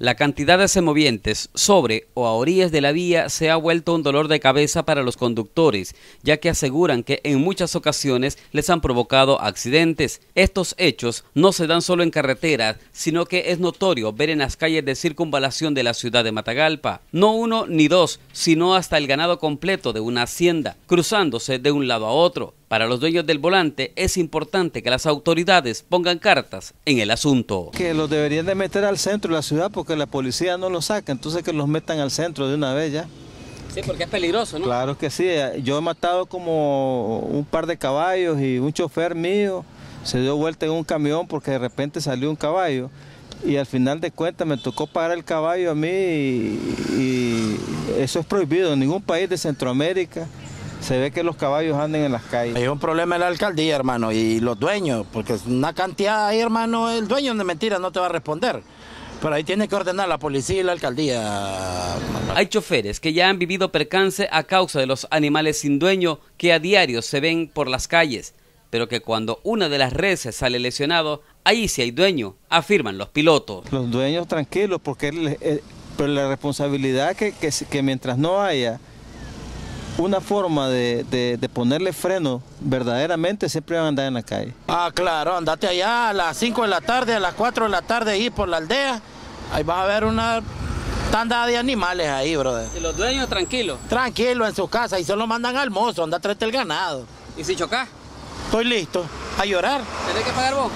La cantidad de semovientes sobre o a orillas de la vía se ha vuelto un dolor de cabeza para los conductores, ya que aseguran que en muchas ocasiones les han provocado accidentes. Estos hechos no se dan solo en carreteras, sino que es notorio ver en las calles de circunvalación de la ciudad de Matagalpa, no uno ni dos, sino hasta el ganado completo de una hacienda, cruzándose de un lado a otro. Para los dueños del volante es importante que las autoridades pongan cartas en el asunto. Que los deberían de meter al centro de la ciudad porque que la policía no los saca, entonces que los metan al centro de una vez ya. Sí, porque es peligroso, ¿no? Claro que sí. Eh, yo he matado como un par de caballos y un chofer mío se dio vuelta en un camión porque de repente salió un caballo y al final de cuentas me tocó pagar el caballo a mí y, eso es prohibido. En ningún país de Centroamérica se ve que los caballos anden en las calles. Hay un problema en la alcaldía, hermano, y los dueños, porque una cantidad ahí, hermano, el dueño de mentiras no te va a responder. Pero ahí tiene que ordenar la policía y la alcaldía. Hay choferes que ya han vivido percance a causa de los animales sin dueño que a diario se ven por las calles, pero que cuando una de las reses sale lesionado, ahí sí hay dueño, afirman los pilotos. Los dueños tranquilos, porque eh, pero la responsabilidad que, que mientras no haya una forma de, ponerle freno verdaderamente siempre van a andar en la calle. Ah, claro, andate allá a las 5 de la tarde, a las 4 de la tarde ahí por la aldea, ahí vas a ver una tanda de animales ahí, brother. ¿Y los dueños tranquilos? Tranquilos en su casa y solo mandan al mozo, anda a el ganado. ¿Y si chocas? Estoy listo a llorar. ¿Tenés que pagar vos?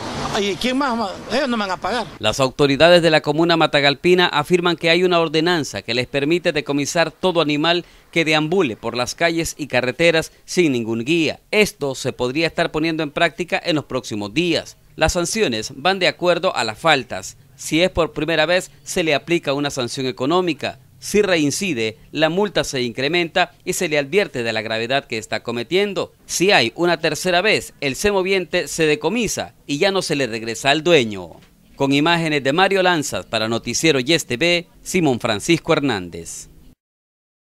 quién más? Ellos no me van a pagar. Las autoridades de la comuna Matagalpina afirman que hay una ordenanza que les permite decomisar todo animal que deambule por las calles y carreteras sin ningún guía. Esto se podría estar poniendo en práctica en los próximos días. Las sanciones van de acuerdo a las faltas. Si es por primera vez, se le aplica una sanción económica. Si reincide, la multa se incrementa y se le advierte de la gravedad que está cometiendo. Si hay una tercera vez, el semoviente se decomisa y ya no se le regresa al dueño. Con imágenes de Mario Lanzas para Noticiero YSTV, Simón Francisco Hernández.